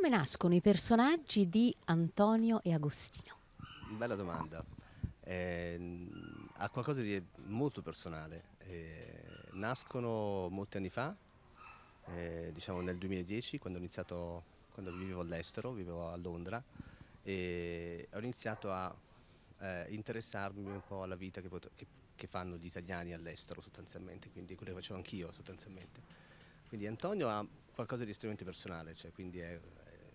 come nascono i personaggi di Antonio e Agostino? Bella domanda. Eh, ha qualcosa di molto personale. Eh, nascono molti anni fa, eh, diciamo nel 2010, quando ho iniziato, quando vivevo all'estero, vivevo a Londra, e ho iniziato a eh, interessarmi un po' alla vita che, che, che fanno gli italiani all'estero sostanzialmente, quindi quello che facevo anch'io sostanzialmente. Quindi Antonio ha qualcosa di estremamente personale, cioè, quindi è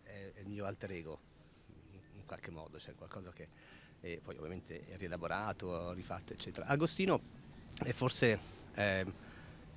è, il mio alter ego, in qualche modo, cioè qualcosa che eh, poi ovviamente è rielaborato, rifatto, eccetera. Agostino è forse eh,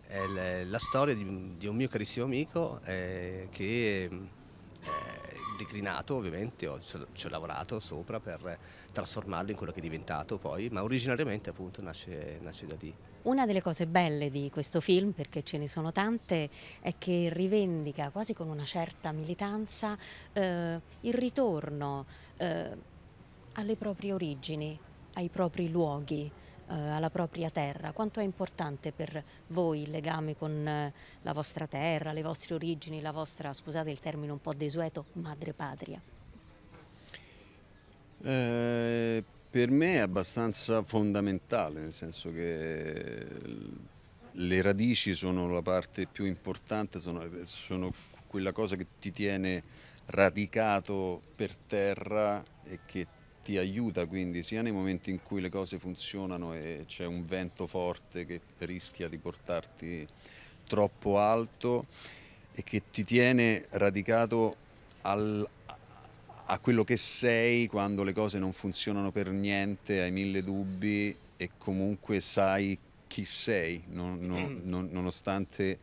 è la storia di, di, un mio carissimo amico eh, che eh, declinato ovviamente, ho, ci ho lavorato sopra per trasformarlo in quello che è diventato poi, ma originariamente appunto nasce, nasce da lì. Una delle cose belle di questo film, perché ce ne sono tante, è che rivendica quasi con una certa militanza eh, il ritorno eh, alle proprie origini, ai propri luoghi, eh, alla propria terra. Quanto è importante per voi il legame con eh, la vostra terra, le vostre origini, la vostra, scusate il termine un po' desueto, madre patria? Eh, per me è abbastanza fondamentale, nel senso che eh, le radici sono la parte più importante, sono, sono quella cosa che ti tiene radicato per terra e che ti aiuta quindi sia nei momenti in cui le cose funzionano e c'è un vento forte che rischia di portarti troppo alto e che ti tiene radicato al, a quello che sei quando le cose non funzionano per niente, hai mille dubbi e comunque sai chi sei, non, non, mm. non, nonostante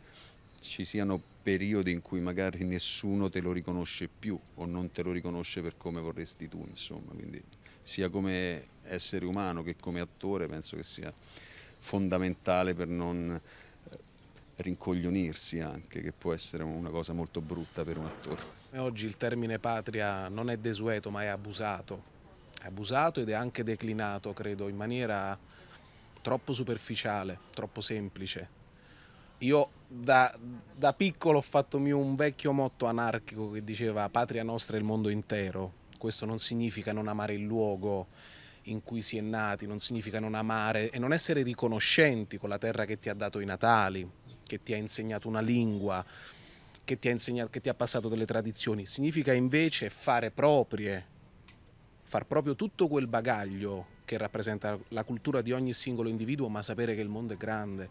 ci siano periodi in cui magari nessuno te lo riconosce più o non te lo riconosce per come vorresti tu, insomma, quindi sia come essere umano che come attore penso che sia fondamentale per non eh, rincoglionirsi anche, che può essere una cosa molto brutta per un attore. Oggi il termine patria non è desueto ma è abusato, è abusato ed è anche declinato credo in maniera troppo superficiale, troppo semplice. Io da, da piccolo ho fatto mio un vecchio motto anarchico che diceva patria nostra è il mondo intero. Questo non significa non amare il luogo in cui si è nati, non significa non amare e non essere riconoscenti con la terra che ti ha dato i natali, che ti ha insegnato una lingua, che ti ha, insegnato, che ti ha passato delle tradizioni. Significa invece fare proprie, far proprio tutto quel bagaglio che rappresenta la cultura di ogni singolo individuo, ma sapere che il mondo è grande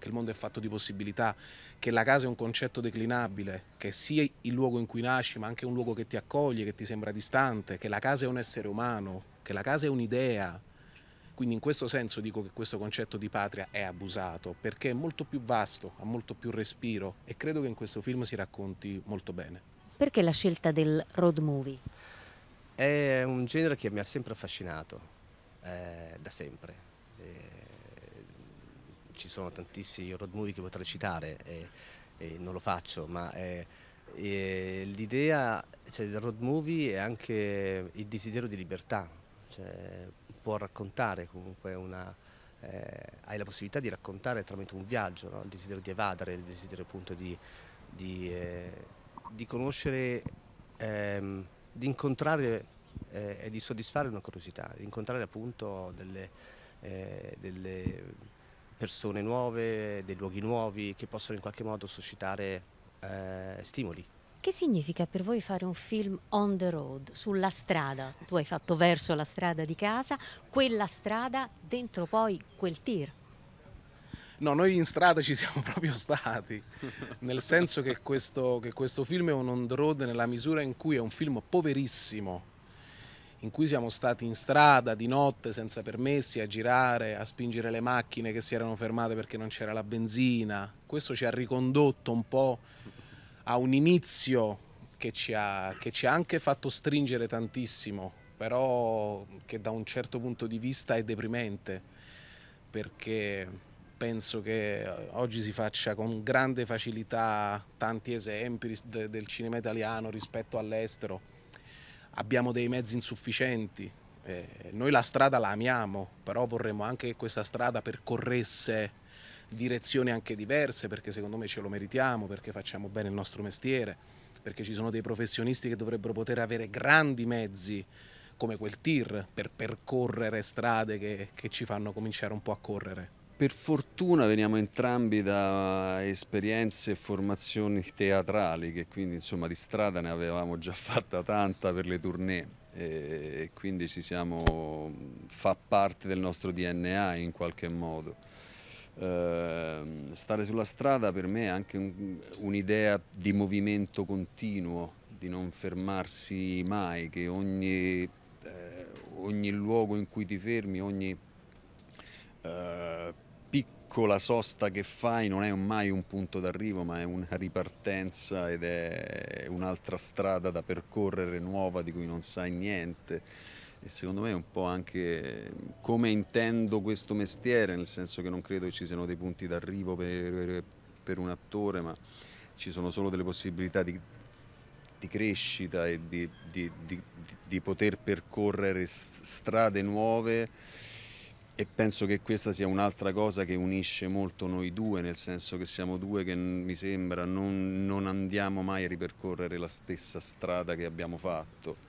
che il mondo è fatto di possibilità, che la casa è un concetto declinabile, che sia il luogo in cui nasci, ma anche un luogo che ti accoglie, che ti sembra distante, che la casa è un essere umano, che la casa è un'idea. Quindi in questo senso dico che questo concetto di patria è abusato, perché è molto più vasto, ha molto più respiro e credo che in questo film si racconti molto bene. Perché la scelta del road movie? È un genere che mi ha sempre affascinato, eh, da sempre. Eh, ci sono tantissimi road movie che potrei citare e, e non lo faccio, ma eh, l'idea, cioè il road movie è anche il desiderio di libertà, cioè può raccontare comunque una... Eh, hai la possibilità di raccontare tramite un viaggio, no? il desiderio di evadere, il desiderio appunto di, di, eh, di conoscere, ehm, di incontrare eh, e di soddisfare una curiosità, di incontrare appunto delle, eh, delle persone nuove, dei luoghi nuovi che possono in qualche modo suscitare eh, stimoli. Che significa per voi fare un film on the road, sulla strada? Tu hai fatto verso la strada di casa, quella strada dentro poi quel tir. No, noi in strada ci siamo proprio stati, nel senso che questo, che questo film è un on the road nella misura in cui è un film poverissimo, in cui siamo stati in strada di notte senza permessi a girare, a spingere le macchine che si erano fermate perché non c'era la benzina. Questo ci ha ricondotto un po' a un inizio che ci, ha, che ci ha, anche fatto stringere tantissimo, però che da un certo punto di vista è deprimente, perché penso che eh, oggi si faccia con grande facilità tanti esempi del cinema italiano rispetto all'estero abbiamo dei mezzi insufficienti, eh, noi la strada la amiamo, però vorremmo anche che questa strada percorresse direzioni anche diverse perché secondo me ce lo meritiamo, perché facciamo bene il nostro mestiere, perché ci sono dei professionisti che dovrebbero poter avere grandi mezzi come quel tir per percorrere strade che, che ci fanno cominciare un po' a correre. Per fortuna veniamo entrambi da esperienze e formazioni teatrali, che quindi insomma di strada ne avevamo già fatta tanta per le tournée e quindi ci siamo, fa parte del nostro DNA in qualche modo. Eh, stare sulla strada per me è anche un'idea un di movimento continuo, di non fermarsi mai, che ogni, eh, ogni luogo in cui ti fermi, ogni... Eh, piccola sosta che fai non è mai un punto d'arrivo, ma è una ripartenza ed è un'altra strada da percorrere nuova di cui non sai niente. E secondo me è un po' anche come intendo questo mestiere, nel senso che non credo ci siano dei punti d'arrivo per, per un attore, ma ci sono solo delle possibilità di, di crescita e di, di, di poter percorrere strade nuove e penso che questa sia un'altra cosa che unisce molto noi due, nel senso che siamo due che mi sembra non, non andiamo mai a ripercorrere la stessa strada che abbiamo fatto.